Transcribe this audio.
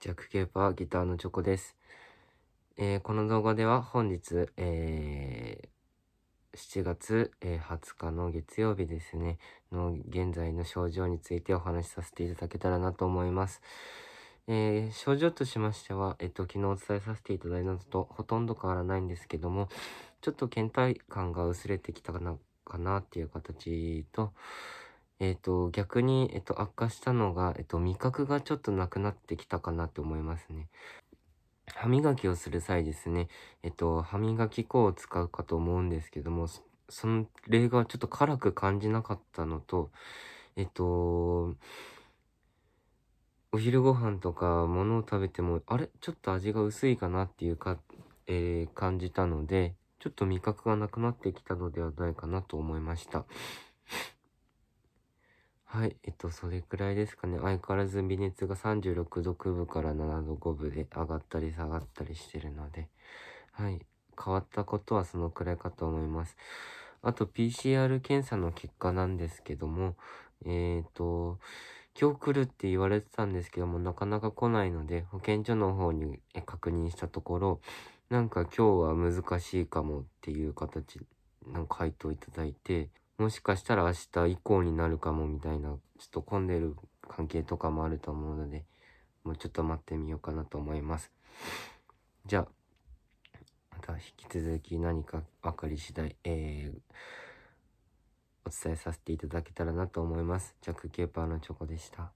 ジャック・ケーパーギターのチョコです。えー、この動画では本日、えー、7月、えー、20日の月曜日ですね、の現在の症状についてお話しさせていただけたらなと思います。えー、症状としましては、えっと、昨日お伝えさせていただいたのとほとんど変わらないんですけども、ちょっと倦怠感が薄れてきたかな、かなっていう形と、えっ、ー、と、逆に、えっ、ー、と、悪化したのが、えっ、ー、と、味覚がちょっとなくなってきたかなと思いますね。歯磨きをする際ですね、えっと、歯磨き粉を使うかと思うんですけども、その例がちょっと辛く感じなかったのと、えっと、お昼ご飯とか物を食べても、あれちょっと味が薄いかなっていうか、えー、感じたので、ちょっと味覚がなくなってきたのではないかなと思いました。はい、えっと、それくらいですかね。相変わらず微熱が36度9分から7度5分で上がったり下がったりしてるので、はい、変わったことはそのくらいかと思います。あと、PCR 検査の結果なんですけども、えっ、ー、と、今日来るって言われてたんですけども、なかなか来ないので、保健所の方に確認したところ、なんか今日は難しいかもっていう形の回答いただいて、もしかしたら明日以降になるかもみたいな、ちょっと混んでる関係とかもあると思うので、もうちょっと待ってみようかなと思います。じゃあ、また引き続き何か分かり次第、えー、お伝えさせていただけたらなと思います。ジャック・ケーパーのチョコでした。